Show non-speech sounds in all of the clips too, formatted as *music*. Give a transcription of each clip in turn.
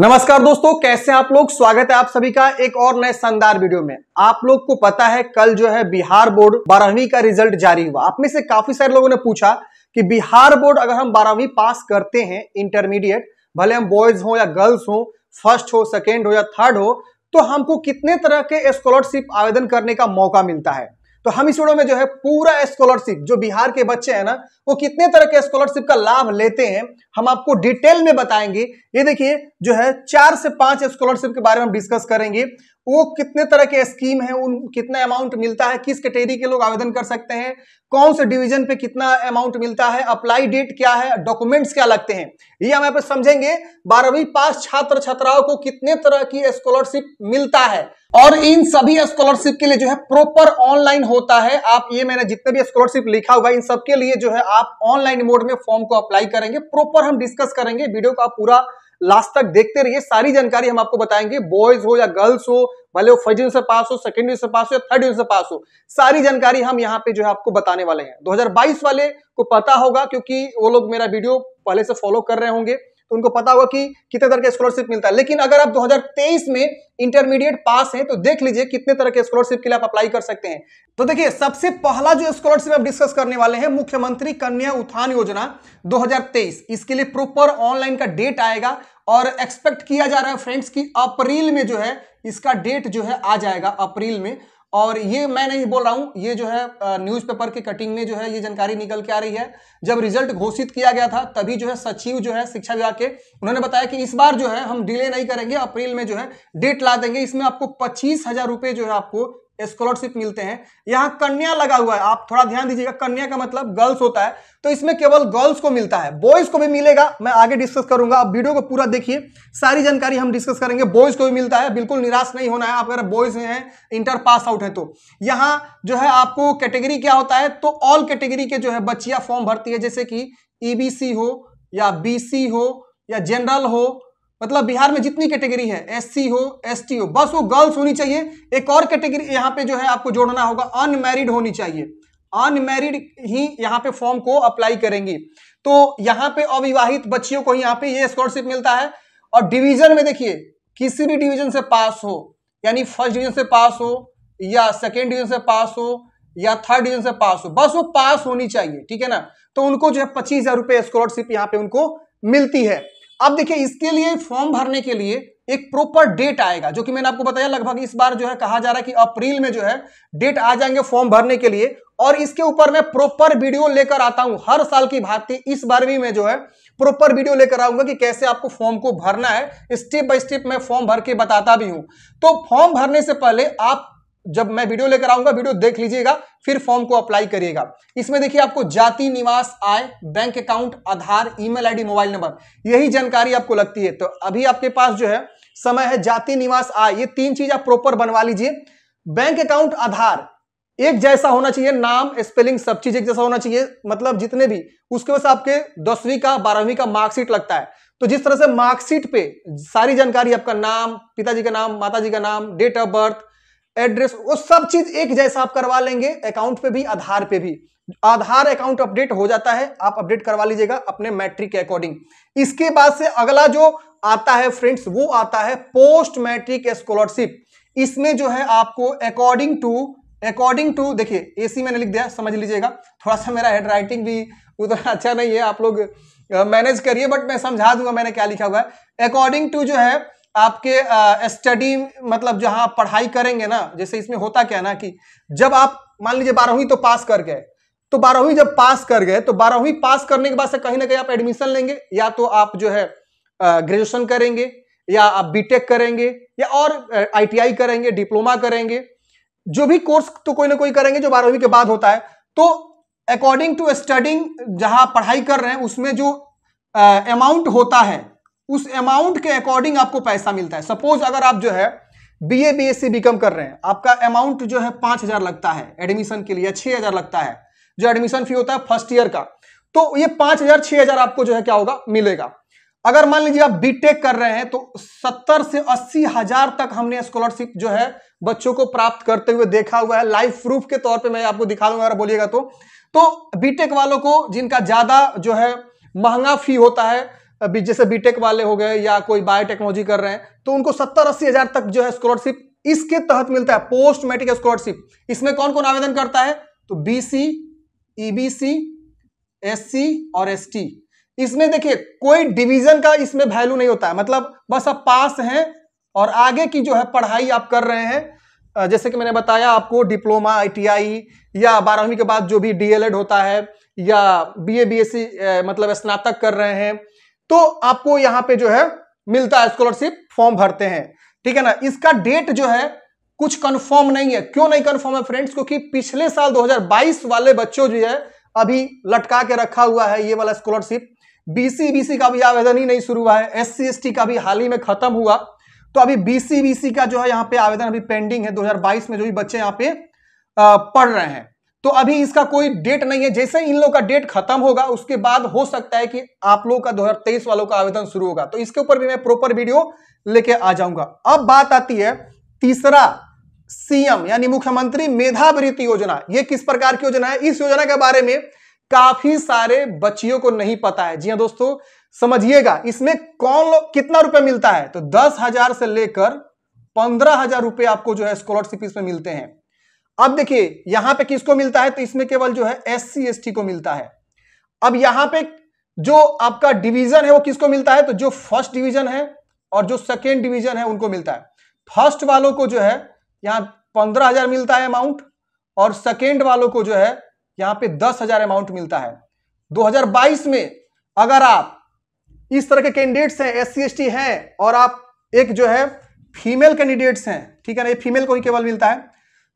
नमस्कार दोस्तों कैसे आप लोग स्वागत है आप सभी का एक और नए शानदार वीडियो में आप लोग को पता है कल जो है बिहार बोर्ड बारहवीं का रिजल्ट जारी हुआ आप में से काफी सारे लोगों ने पूछा कि बिहार बोर्ड अगर हम बारहवीं पास करते हैं इंटरमीडिएट भले हम बॉयज हो या गर्ल्स हो फर्स्ट हो सेकेंड हो या थर्ड हो तो हमको कितने तरह के स्कॉलरशिप आवेदन करने का मौका मिलता है तो हम इस वीडियो में जो है पूरा स्कॉलरशिप जो बिहार के बच्चे हैं ना वो कितने तरह के स्कॉलरशिप का लाभ लेते हैं हम आपको डिटेल में बताएंगे ये देखिए जो है चार से पांच स्कॉलरशिप के बारे में हम डिस्कस करेंगे वो कितने तरह के स्कीम है उन कितना अमाउंट मिलता है किस कैटेगरी के लोग आवेदन कर सकते हैं कौन से डिवीजन पे कितना अमाउंट मिलता है अप्लाई डेट क्या है डॉक्यूमेंट्स क्या लगते हैं ये हम यहाँ पे समझेंगे बारहवीं पास छात्र छात्राओं को कितने तरह की स्कॉलरशिप मिलता है और इन सभी स्कॉलरशिप के लिए जो है प्रॉपर ऑनलाइन होता है आप ये मैंने जितने भी स्कॉलरशिप लिखा हुआ इन सबके लिए जो है आप ऑनलाइन मोड में फॉर्म को अप्लाई करेंगे प्रॉपर हम डिस्कस करेंगे वीडियो का पूरा लास्ट तक देखते रहिए सारी जानकारी हम आपको बताएंगे बॉयज हो या गर्ल्स हो भले वो फर्स्ट यूनिट से पास हो सेकंड यूनिट से पास हो या थर्ड यूनिट से पास हो सारी जानकारी हम यहाँ पे जो है आपको बताने वाले हैं 2022 वाले को पता होगा क्योंकि वो लोग मेरा वीडियो पहले से फॉलो कर रहे होंगे तो उनको पता होगा कि कितने तरह के स्कॉलरशिप मिलता है लेकिन अगर आप 2023 में इंटरमीडिएट पास हैं तो देख लीजिए कितने तरह के स्कॉलरशिप के लिए आप अप्लाई कर सकते हैं तो देखिए सबसे पहला जो स्कॉलरशिप आप डिस्कस करने वाले हैं मुख्यमंत्री कन्या उत्थान योजना 2023 इसके लिए प्रॉपर ऑनलाइन का डेट आएगा और एक्सपेक्ट किया जा रहा है फ्रेंड्स की अप्रैल में जो है इसका डेट जो है आ जाएगा अप्रैल में और ये मैं नहीं बोल रहा हूं ये जो है न्यूज़पेपर के कटिंग में जो है ये जानकारी निकल के आ रही है जब रिजल्ट घोषित किया गया था तभी जो है सचिव जो है शिक्षा विभाग के उन्होंने बताया कि इस बार जो है हम डिले नहीं करेंगे अप्रैल में जो है डेट ला देंगे इसमें आपको पच्चीस हजार रुपए जो है आपको स्कॉलरशिप मिलते हैं यहाँ कन्या लगा हुआ है आप थोड़ा ध्यान दीजिएगा कन्या का मतलब गर्ल्स होता है तो इसमें केवल गर्ल्स को मिलता है बॉयज को भी मिलेगा मैं आगे डिस्कस करूंगा आप वीडियो को पूरा देखिए सारी जानकारी हम डिस्कस करेंगे बॉयज को भी मिलता है बिल्कुल निराश नहीं होना है आप अगर बॉयज हैं इंटर पास आउट है तो यहाँ जो है आपको कैटेगरी क्या होता है तो ऑल कैटेगरी के जो है बच्चिया फॉर्म भरती है जैसे कि ईबीसी e हो या बी हो या जनरल हो मतलब बिहार में जितनी कैटेगरी है एस सी हो एस टी हो बस वो गर्ल्स होनी चाहिए एक और कैटेगरी यहाँ पे जो है आपको जोड़ना होगा अनमेरिड होनी चाहिए अनमेरिड ही यहाँ पे फॉर्म को अप्लाई करेंगी तो यहाँ पे अविवाहित बच्चियों को यहाँ पे ये स्कॉलरशिप मिलता है और डिवीजन में देखिए किसी भी डिवीजन से पास हो यानी फर्स्ट डिवीजन से पास हो या सेकेंड डिवीजन से पास हो या थर्ड डिवीजन से पास हो बस वो पास होनी चाहिए ठीक है ना तो उनको जो है पच्चीस हजार रुपये स्कॉलरशिप यहाँ पे उनको मिलती है अब देखिए इसके लिए फॉर्म भरने के लिए एक प्रॉपर डेट आएगा जो कि मैंने आपको बताया लगभग इस बार जो है कहा जा रहा है कि अप्रैल में जो है डेट आ जाएंगे फॉर्म भरने के लिए और इसके ऊपर मैं प्रॉपर वीडियो लेकर आता हूं हर साल की भांति इस बार भी मैं जो है प्रॉपर वीडियो लेकर आऊंगा कि कैसे आपको फॉर्म को भरना है स्टेप बाय स्टेप मैं फॉर्म भर के बताता भी हूं तो फॉर्म भरने से पहले आप जब मैं वीडियो लेकर आऊंगा वीडियो देख लीजिएगा फिर फॉर्म को अप्लाई करिएगा इसमें देखिए आपको जाति निवास आय bank account Aadhaar email ID mobile number यही जानकारी आपको लगती है तो अभी आपके पास जो है समय है जाति निवास आय ये तीन चीज आप प्रॉपर बनवा लीजिए बैंक अकाउंट आधार एक जैसा होना चाहिए नाम स्पेलिंग सब चीज एक जैसा होना चाहिए मतलब जितने भी उसके वजह से आपके दसवीं का बारहवीं का मार्कशीट लगता है तो जिस तरह से मार्कशीट पे सारी जानकारी आपका नाम पिताजी का नाम माताजी का नाम डेट ऑफ बर्थ एड्रेस वो सब चीज एक जैसा आप करवा लेंगे अकाउंट पे भी आधार पे भी आधार अकाउंट अपडेट हो जाता है आप अपडेट करवा लीजिएगा अपने मैट्रिक के अकॉर्डिंग इसके बाद से अगला जो आता है फ्रेंड्स वो आता है पोस्ट मैट्रिक स्कॉलरशिप इसमें जो है आपको अकॉर्डिंग टू अकॉर्डिंग टू देखिए एसी मैंने लिख दिया समझ लीजिएगा थोड़ा सा मेरा हेड राइटिंग भी उतना *laughs* अच्छा नहीं है आप लोग मैनेज करिए बट मैं समझा दूंगा मैंने क्या लिखा हुआ है अकॉर्डिंग टू जो है आपके स्टडी मतलब जहां आप पढ़ाई करेंगे ना जैसे इसमें होता क्या ना कि जब आप मान लीजिए बारहवीं तो पास कर गए तो बारहवीं जब पास कर गए तो बारहवीं पास करने के बाद से कहीं ना कहीं आप एडमिशन लेंगे या तो आप जो है ग्रेजुएशन करेंगे या आप बीटेक करेंगे या और आईटीआई करेंगे डिप्लोमा करेंगे जो भी कोर्स तो कोई ना कोई करेंगे जो बारहवीं के बाद होता है तो अकॉर्डिंग टू स्टडिंग जहां पढ़ाई कर रहे हैं उसमें जो अमाउंट होता है उस अमाउंट के अकॉर्डिंग आपको पैसा मिलता है सपोज अगर आप जो है B A B S C कर रहे हैं आपका अमाउंट जो है पांच हजार लगता है एडमिशन के लिए छह हजार लगता है जो एडमिशन फी होता है फर्स्ट ईयर का तो ये पांच हजार छह हजार आपको जो है क्या होगा मिलेगा अगर मान लीजिए आप बीटेक कर रहे हैं तो सत्तर से अस्सी हजार तक हमने स्कॉलरशिप जो है बच्चों को प्राप्त करते हुए देखा हुआ है लाइव प्रूफ के तौर पे मैं आपको दिखा दूंगा अगर बोलिएगा तो तो बीटेक वालों को जिनका ज्यादा जो है महंगा फी होता है अभी जैसे बीटेक वाले हो गए या कोई बायोटेक्नोलॉजी कर रहे हैं तो उनको सत्तर अस्सी हजार तक जो है स्कॉलरशिप इसके तहत मिलता है पोस्ट मेट्रिक स्कॉलरशिप इसमें कौन कौन आवेदन करता है तो बीसी ईबीसी एससी और एसटी इसमें देखिए कोई डिवीजन का इसमें वैल्यू नहीं होता है मतलब बस आप पास हैं और आगे की जो है पढ़ाई आप कर रहे हैं जैसे कि मैंने बताया आपको डिप्लोमा आईटीआई या बारहवीं के बाद जो भी डीएलएड होता है या बीए बीएससी मतलब स्नातक कर रहे हैं तो आपको यहां पे जो है मिलता है स्कॉलरशिप फॉर्म भरते हैं ठीक है ना इसका डेट जो है कुछ कंफर्म नहीं है क्यों नहीं कंफर्म है फ्रेंड्स क्योंकि पिछले साल 2022 वाले बच्चों जो है अभी लटका के रखा हुआ है ये वाला स्कॉलरशिप बीसी का भी आवेदन ही नहीं शुरू हुआ है एस सी का भी हाल ही में खत्म हुआ तो अभी बीसीबीसी का जो है यहाँ पे आवेदन अभी पेंडिंग है दो में जो भी बच्चे यहाँ पे पढ़ रहे हैं तो अभी इसका कोई डेट नहीं है जैसे इन लोग का डेट खत्म होगा उसके बाद हो सकता है कि आप लोगों का 2023 वालों का आवेदन शुरू होगा तो इसके ऊपर भी मैं प्रॉपर वीडियो लेके आ जाऊंगा अब बात आती है तीसरा सीएम यानी मुख्यमंत्री मेधावृत्ति योजना ये किस प्रकार की योजना है इस योजना के बारे में काफी सारे बच्चियों को नहीं पता है जी हाँ दोस्तों समझिएगा इसमें कौन लोग कितना रुपया मिलता है तो दस हजार से लेकर पंद्रह हजार रुपए आपको जो है स्कॉलरशिप इसमें मिलते हैं अब देखिए यहां पे किसको मिलता है तो इसमें केवल जो है एस सी एस टी को मिलता है अब यहां पे जो आपका डिवीजन है वो किसको मिलता है तो जो फर्स्ट डिवीजन है और जो सेकेंड डिवीजन है उनको मिलता है फर्स्ट वालों को जो है यहां पंद्रह हजार मिलता है अमाउंट और सेकेंड वालों को जो है यहां पे दस हजार अमाउंट मिलता है 2022 में अगर आप इस तरह के कैंडिडेट्स हैं एस सी हैं और आप एक जो है फीमेल कैंडिडेट्स हैं ठीक है ना ये फीमेल को ही केवल मिलता है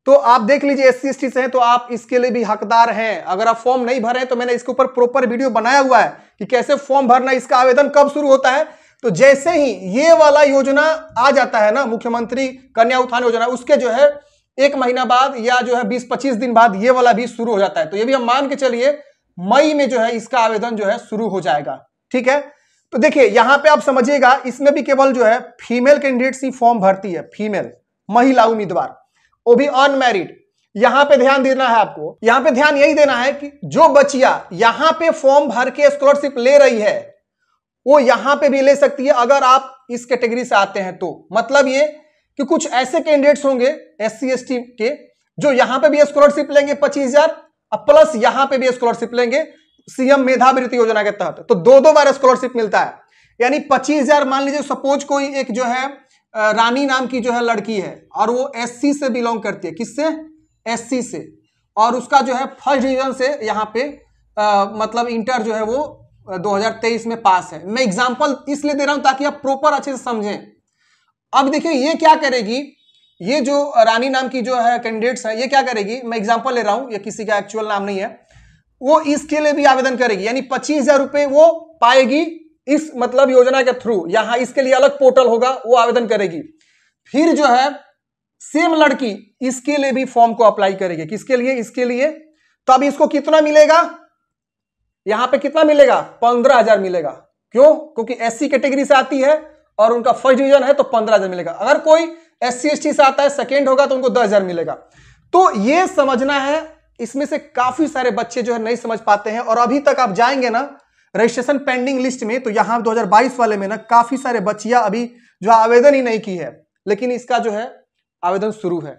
तो आप देख लीजिए एस सी से हैं तो आप इसके लिए भी हकदार हैं अगर आप फॉर्म नहीं भरे तो मैंने इसके ऊपर प्रॉपर वीडियो बनाया हुआ है कि कैसे फॉर्म भरना इसका आवेदन कब शुरू होता है तो जैसे ही ये वाला योजना आ जाता है ना मुख्यमंत्री कन्या उत्थान योजना उसके जो है एक महीना बाद या जो है बीस पच्चीस दिन बाद ये वाला भी शुरू हो जाता है तो ये भी हम मान के चलिए मई में जो है इसका आवेदन जो है शुरू हो जाएगा ठीक है तो देखिए यहां पे आप समझिएगा इसमें भी केवल जो है फीमेल कैंडिडेट ही फॉर्म भरती है फीमेल महिला उम्मीदवार वो भी अनमेरिड यहां पे ध्यान देना है आपको यहां पे ध्यान यही देना है कि जो बचिया यहां पे फॉर्म भर के स्कॉलरशिप ले रही है वो यहां पे भी ले सकती है अगर आप इस कैटेगरी से आते हैं तो मतलब ये कि कुछ ऐसे कैंडिडेट्स होंगे एस सी के जो यहां पे भी स्कॉलरशिप लेंगे पच्चीस हजार प्लस यहां पे भी स्कॉलरशिप लेंगे सीएम मेधावृत्ति योजना के तहत तो दो दो बार स्कॉलरशिप मिलता है यानी पच्चीस हजार मान लीजिए सपोज कोई एक जो है रानी नाम की जो है लड़की है और वो एससी से बिलोंग करती है किससे एससी से और उसका जो है फर्स्ट डिवीजन से यहाँ पे आ, मतलब इंटर जो है वो 2023 में पास है मैं एग्जाम्पल इसलिए दे रहा हूं ताकि आप प्रॉपर अच्छे से समझें अब देखिए ये क्या करेगी ये जो रानी नाम की जो है कैंडिडेट्स है ये क्या करेगी मैं एग्जाम्पल ले रहा हूं ये किसी का एक्चुअल नाम नहीं है वो इसके लिए भी आवेदन करेगी यानी पच्चीस हजार रुपये वो पाएगी इस मतलब योजना के थ्रू यहां इसके लिए अलग पोर्टल होगा वो आवेदन करेगी फिर जो है सेम लड़की इसके लिए भी फॉर्म को अप्लाई करेगी किसके लिए इसके लिए तो अब इसको कितना मिलेगा यहां पे कितना मिलेगा पंद्रह हजार मिलेगा क्यों क्योंकि एस कैटेगरी से आती है और उनका फर्स्ट डिविजन है तो पंद्रह हजार मिलेगा अगर कोई एस सी से आता है सेकेंड होगा तो उनको दस हजार मिलेगा तो यह समझना है इसमें से काफी सारे बच्चे जो है नहीं समझ पाते हैं और अभी तक आप जाएंगे ना रजिस्ट्रेशन पेंडिंग लिस्ट में तो यहाँ 2022 वाले में ना काफी सारे बच्चिया अभी जो आवेदन ही नहीं की है लेकिन इसका जो है आवेदन शुरू है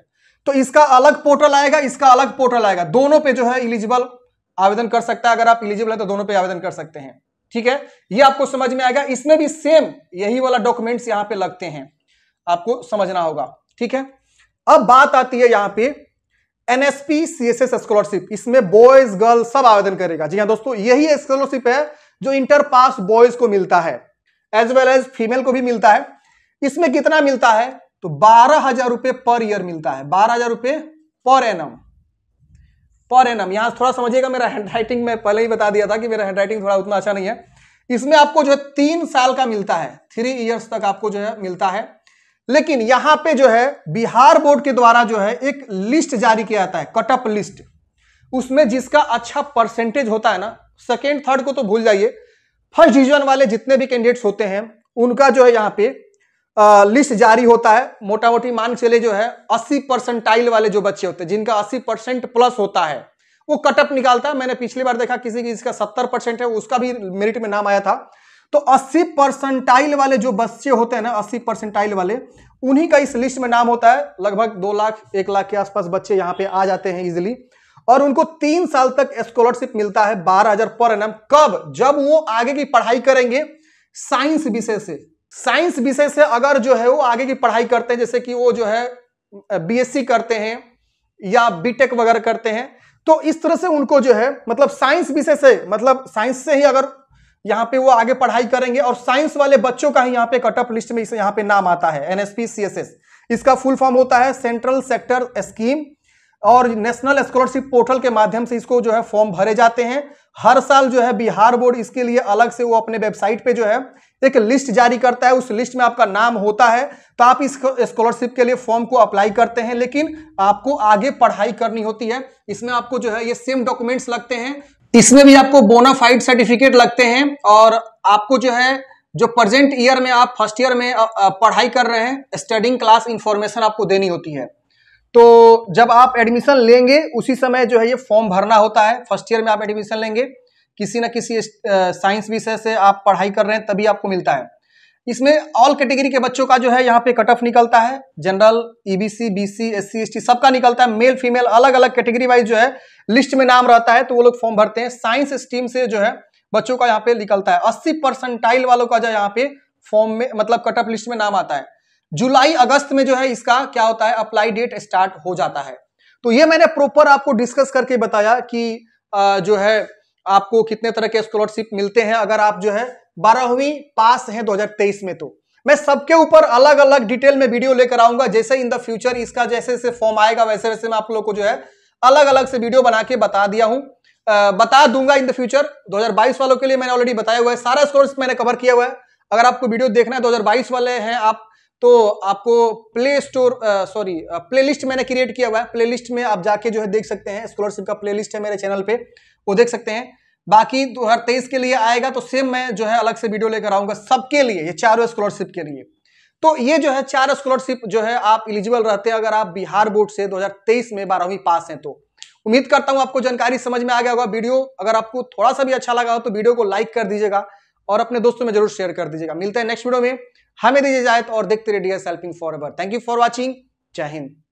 तो इसका अलग पोर्टल आएगा इसका अलग पोर्टल आएगा दोनों पे जो है इलिजिबल आवेदन कर सकता है अगर आप इलिजिबल है तो दोनों पे आवेदन कर सकते हैं ठीक है ये आपको समझ में आएगा इसमें भी सेम यही वाला डॉक्यूमेंट्स यहाँ पे लगते हैं आपको समझना होगा ठीक है अब बात आती है यहाँ पे एनएसपी सीएसएस स्कॉलरशिप इसमें बॉयज गर्ल सब आवेदन करेगा जी हाँ दोस्तों यही स्कॉलरशिप है जो इंटर पास बॉयज को मिलता है एज वेल एज फीमेल को भी मिलता है इसमें कितना मिलता है तो बारह हजार रुपए पर ईयर मिलता है बारह हजार रुपए पर एनम पर एनम यहां थोड़ा समझिएगा मेरा हैंड राइटिंग में पहले ही बता दिया था कि मेरा हैंड राइटिंग थोड़ा उतना अच्छा नहीं है इसमें आपको जो है तीन साल का मिलता है थ्री इयर्स तक आपको जो है मिलता है लेकिन यहां पे जो है बिहार बोर्ड के द्वारा जो है एक लिस्ट जारी किया जाता है कटअप लिस्ट उसमें जिसका अच्छा परसेंटेज होता है ना सेकेंड थर्ड को तो भूल जाइए फर्स्ट डिविजन वाले जितने भी कैंडिडेट्स होते हैं उनका जो है यहाँ पे आ, लिस्ट जारी होता है मोटा मोटी मान चले जो है अस्सी परसेंटाइल वाले जो बच्चे होते हैं जिनका अस्सी परसेंट प्लस होता है वो कटअप निकालता है मैंने पिछली बार देखा किसी की जिसका सत्तर परसेंट है उसका भी मेरिट में नाम आया था तो 80 परसेंटाइल वाले जो बच्चे होते हैं ना 80 परसेंटाइल वाले उन्हीं का इस लिस्ट में नाम होता है लगभग दो लाख एक लाख के आसपास बच्चे यहाँ पे आ जाते हैं इजिली और उनको तीन साल तक स्कॉलरशिप मिलता है बारह हजार पर एन कब जब वो आगे की पढ़ाई करेंगे साइंस विषय से साइंस विषय से अगर जो है वो आगे की पढ़ाई करते हैं जैसे कि वो जो है बीएससी करते हैं या बीटेक वगैरह करते हैं तो इस तरह से उनको जो है मतलब साइंस विषय से मतलब साइंस से ही अगर यहाँ पे वो आगे पढ़ाई करेंगे और साइंस वाले बच्चों का ही यहाँ पे कटअप लिस्ट में इसे यहाँ पे नाम आता है एनएसपी सीएसएस इसका फुल फॉर्म होता है सेंट्रल सेक्टर स्कीम और नेशनल स्कॉलरशिप पोर्टल के माध्यम से इसको जो है फॉर्म भरे जाते हैं हर साल जो है बिहार बोर्ड इसके लिए अलग से वो अपने वेबसाइट पे जो है एक लिस्ट जारी करता है उस लिस्ट में आपका नाम होता है तो आप इस स्कॉलरशिप के लिए फॉर्म को अप्लाई करते हैं लेकिन आपको आगे पढ़ाई करनी होती है इसमें आपको जो है ये सेम डॉक्यूमेंट्स लगते हैं इसमें भी आपको बोनाफाइड सर्टिफिकेट लगते हैं और आपको जो है जो प्रेजेंट ईयर में आप फर्स्ट ईयर में पढ़ाई कर रहे हैं स्टडिंग क्लास इंफॉर्मेशन आपको देनी होती है तो जब आप एडमिशन लेंगे उसी समय जो है ये फॉर्म भरना होता है फर्स्ट ईयर में आप एडमिशन लेंगे किसी ना किसी साइंस विषय से आप पढ़ाई कर रहे हैं तभी आपको मिलता है इसमें ऑल कैटेगरी के बच्चों का जो है यहाँ पे कट ऑफ निकलता है general EBC BC SC ST सबका निकलता है मेल फीमेल अलग अलग कैटेगरी वाइज जो है लिस्ट में नाम रहता है तो वो लोग फॉर्म भरते हैं साइंस स्ट्रीम से जो है बच्चों का यहाँ पे निकलता है अस्सी परसेंटाइल वालों का जो यहाँ पे फॉर्म में मतलब कट ऑफ लिस्ट में नाम आता है जुलाई अगस्त में जो है इसका क्या होता है अप्लाई डेट स्टार्ट हो जाता है तो ये मैंने प्रॉपर आपको डिस्कस करके बताया कि जो है आपको कितने तरह के स्कॉलरशिप मिलते हैं अगर आप जो है बारहवीं पास हैं 2023 में तो मैं सबके ऊपर अलग अलग डिटेल में वीडियो लेकर आऊंगा जैसे इन द फ्यूचर इसका जैसे जैसे फॉर्म आएगा वैसे वैसे मैं आप लोग को जो है अलग अलग से वीडियो बना के बता दिया हूं बता दूंगा इन द फ्यूचर 2022 वालों के लिए मैंने ऑलरेडी बताया हुआ है सारा स्कॉलरशिप मैंने कवर किया हुआ है अगर आपको वीडियो देखना है दो वाले हैं आप तो आपको play store sorry play list मैंने क्रिएट किया हुआ है प्ले लिस्ट में आप जाके जो है देख सकते हैं स्कॉलरशिप का प्ले लिस्ट है मेरे चैनल पे वो देख सकते हैं बाकी दो तो हज़ार तेईस के लिए आएगा तो सेम मैं जो है अलग से वीडियो लेकर आऊंगा सबके लिए ये चारों स्कॉलरशिप के लिए तो ये जो है चार स्कॉलरशिप जो है आप इलिजिबल रहते हैं अगर आप बिहार बोर्ड से 2023 में बारहवीं पास हैं तो उम्मीद करता हूं आपको जानकारी समझ में आ गया होगा वीडियो अगर आपको थोड़ा सा भी अच्छा लगा हो तो वीडियो को लाइक कर दीजिएगा और अपने दोस्तों में जरूर शेयर कर दीजिएगा मिलते हैं नेक्स्ट वीडियो में हमें दीजिए इजाजत और देखते रहिए selfing for ever thank you for watching जय हिंद